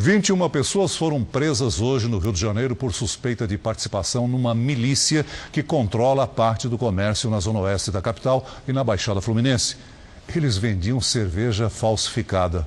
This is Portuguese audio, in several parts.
21 pessoas foram presas hoje no Rio de Janeiro por suspeita de participação numa milícia que controla parte do comércio na zona oeste da capital e na Baixada Fluminense. Eles vendiam cerveja falsificada.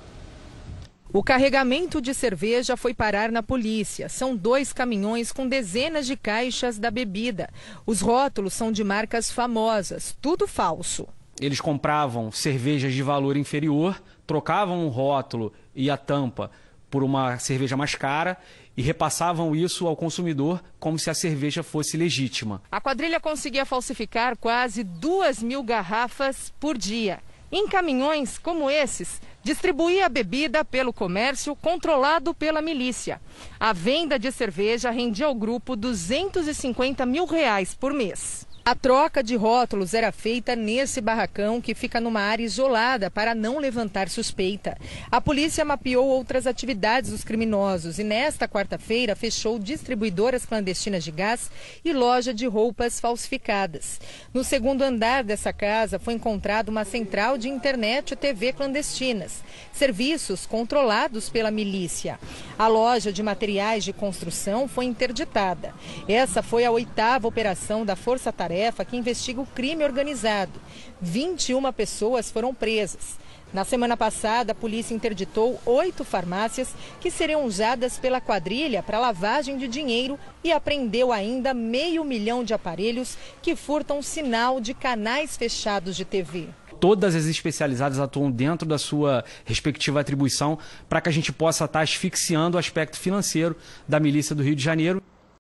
O carregamento de cerveja foi parar na polícia. São dois caminhões com dezenas de caixas da bebida. Os rótulos são de marcas famosas, tudo falso. Eles compravam cervejas de valor inferior, trocavam o rótulo e a tampa por uma cerveja mais cara e repassavam isso ao consumidor como se a cerveja fosse legítima. A quadrilha conseguia falsificar quase duas mil garrafas por dia. Em caminhões como esses, distribuía a bebida pelo comércio controlado pela milícia. A venda de cerveja rendia ao grupo 250 mil reais por mês. A troca de rótulos era feita nesse barracão que fica numa área isolada para não levantar suspeita. A polícia mapeou outras atividades dos criminosos e nesta quarta-feira fechou distribuidoras clandestinas de gás e loja de roupas falsificadas. No segundo andar dessa casa foi encontrada uma central de internet e TV clandestinas, serviços controlados pela milícia. A loja de materiais de construção foi interditada. Essa foi a oitava operação da Força Tarefa tarefa que investiga o crime organizado. 21 pessoas foram presas. Na semana passada, a polícia interditou oito farmácias que seriam usadas pela quadrilha para lavagem de dinheiro e apreendeu ainda meio milhão de aparelhos que furtam sinal de canais fechados de TV todas as especializadas atuam dentro da sua respectiva atribuição para que a gente possa estar asfixiando o aspecto financeiro da milícia do Rio de Janeiro.